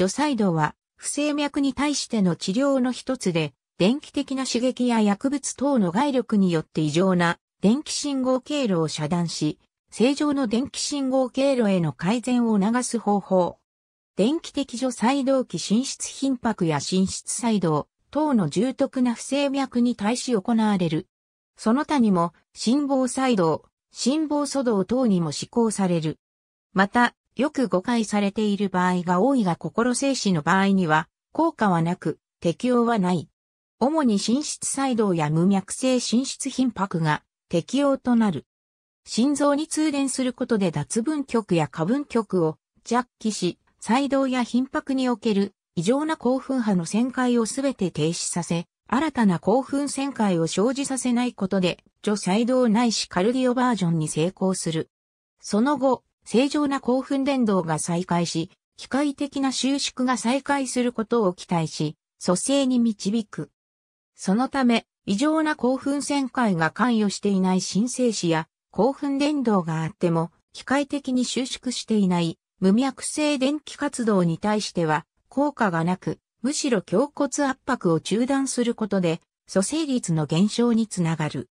除細動は、不整脈に対しての治療の一つで、電気的な刺激や薬物等の外力によって異常な電気信号経路を遮断し、正常の電気信号経路への改善を促す方法。電気的除細動器心室頻迫や心室細動等の重篤な不整脈に対し行われる。その他にも、心房細動、心房阻動等にも施行される。また、よく誤解されている場合が多いが心静止の場合には、効果はなく、適用はない。主に心室細動や無脈性心室頻迫が適用となる。心臓に通電することで脱分極や過分極を弱気し、細動や頻迫における異常な興奮波の旋回をすべて停止させ、新たな興奮旋回を生じさせないことで、除細動ないしカルディオバージョンに成功する。その後、正常な興奮伝導が再開し、機械的な収縮が再開することを期待し、蘇生に導く。そのため、異常な興奮旋回が関与していない新生死や、興奮伝導があっても、機械的に収縮していない、無脈性電気活動に対しては、効果がなく、むしろ胸骨圧迫を中断することで、蘇生率の減少につながる。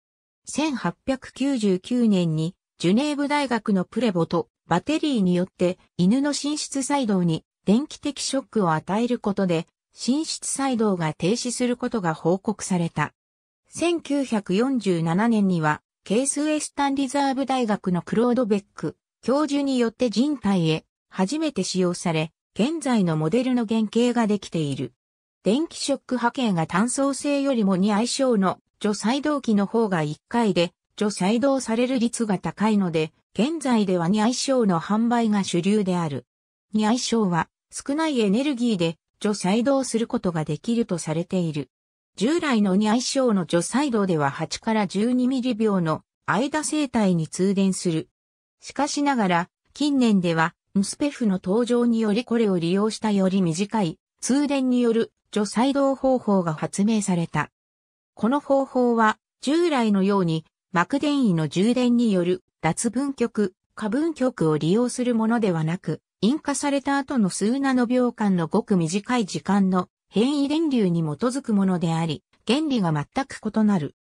1899年に、ジュネーブ大学のプレボと、バテリーによって犬の心室細動に電気的ショックを与えることで、心室細動が停止することが報告された。1947年には、ケースウェスタンリザーブ大学のクロードベック教授によって人体へ初めて使用され、現在のモデルの原型ができている。電気ショック波形が単層性よりも2相性の除細動器の方が1回で除細動される率が高いので、現在では二相性の販売が主流である。二相性は少ないエネルギーで除細動することができるとされている。従来の二相性の除細動では8から12ミリ秒の間生体に通電する。しかしながら、近年では、ムスペフの登場によりこれを利用したより短い通電による除細動方法が発明された。この方法は従来のように膜電位の充電による脱分極、過分極を利用するものではなく、引火された後の数ナノ秒間のごく短い時間の変異電流に基づくものであり、原理が全く異なる。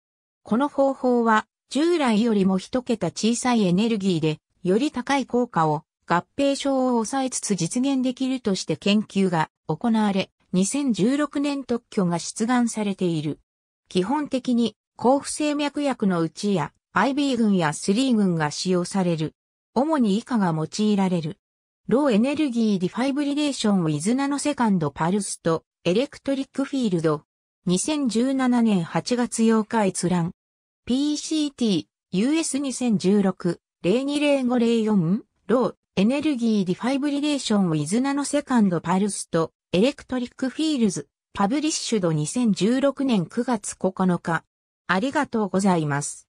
この方法は、従来よりも一桁小さいエネルギーで、より高い効果を合併症を抑えつつ実現できるとして研究が行われ、2016年特許が出願されている。基本的に、抗不整脈薬のうちや IB 群や3群が使用される。主に以下が用いられる。ローエネルギーディファイブリレーションウィズナノセカンドパルスとエレクトリックフィールド。2017年8月8日閲覧。PCT US 2016 020504ローエネルギーディファイブリレーションウィズナノセカンドパルスとエレクトリックフィールズパブリッシュド2016年9月9日ありがとうございます。